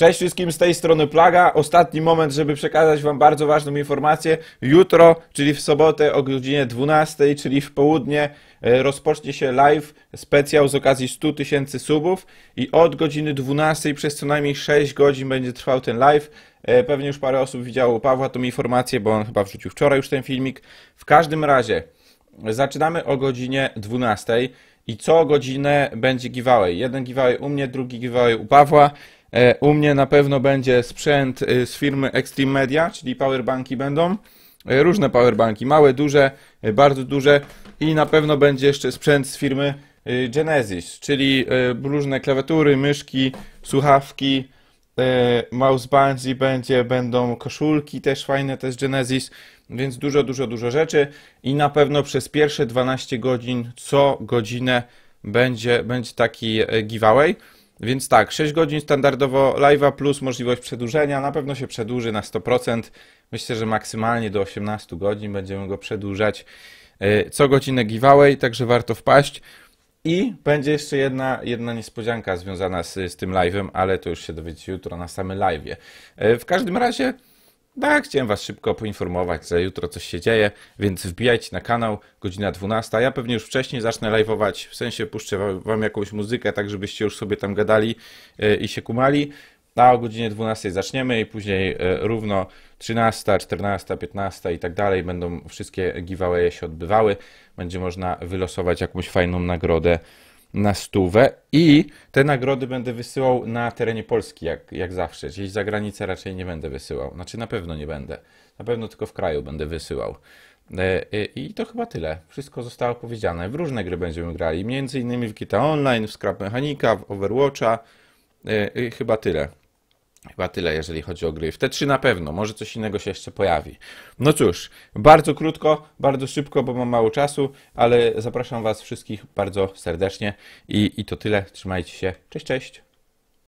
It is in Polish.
Cześć wszystkim z tej strony Plaga. Ostatni moment, żeby przekazać Wam bardzo ważną informację. Jutro, czyli w sobotę o godzinie 12, czyli w południe, e, rozpocznie się live specjał z okazji 100 tysięcy subów i od godziny 12 przez co najmniej 6 godzin będzie trwał ten live. E, pewnie już parę osób widziało Pawła tą informację, bo on chyba wrzucił wczoraj już ten filmik. W każdym razie zaczynamy o godzinie 12 i co godzinę będzie giveaway. Jeden giveaway u mnie, drugi giveaway u Pawła. E, u mnie na pewno będzie sprzęt y, z firmy Extreme Media, czyli powerbanki będą. E, różne powerbanki, małe, duże, e, bardzo duże i na pewno będzie jeszcze sprzęt z firmy y, Genesis, czyli różne klawiatury, myszki, słuchawki, mouseband będzie, będą koszulki też fajne, też Genesis, więc dużo, dużo, dużo rzeczy i na pewno przez pierwsze 12 godzin co godzinę będzie, będzie taki giveaway. Więc tak, 6 godzin standardowo live'a plus możliwość przedłużenia. Na pewno się przedłuży na 100%. Myślę, że maksymalnie do 18 godzin będziemy go przedłużać e, co godzinę giveaway, także warto wpaść. I będzie jeszcze jedna, jedna niespodzianka związana z, z tym live'em, ale to już się dowiecie jutro na samym live'ie. E, w każdym razie tak, chciałem Was szybko poinformować, że jutro coś się dzieje, więc wbijajcie na kanał, godzina 12. Ja pewnie już wcześniej zacznę live'ować, w sensie puszczę Wam jakąś muzykę, tak żebyście już sobie tam gadali e, i się kumali. A o godzinie 12 zaczniemy i później e, równo 13, 14, 15 i tak dalej będą wszystkie giveawaye się odbywały. Będzie można wylosować jakąś fajną nagrodę na stówę i te nagrody będę wysyłał na terenie Polski, jak, jak zawsze. Gdzieś za granicę raczej nie będę wysyłał. Znaczy na pewno nie będę. Na pewno tylko w kraju będę wysyłał. E, e, I to chyba tyle. Wszystko zostało powiedziane. W różne gry będziemy grali. Między innymi w Kita Online, w Scrap Mechanica, w Overwatcha. E, chyba tyle. Chyba tyle, jeżeli chodzi o gry. W te trzy na pewno, może coś innego się jeszcze pojawi. No cóż, bardzo krótko, bardzo szybko, bo mam mało czasu, ale zapraszam Was wszystkich bardzo serdecznie i, i to tyle. Trzymajcie się. Cześć, cześć.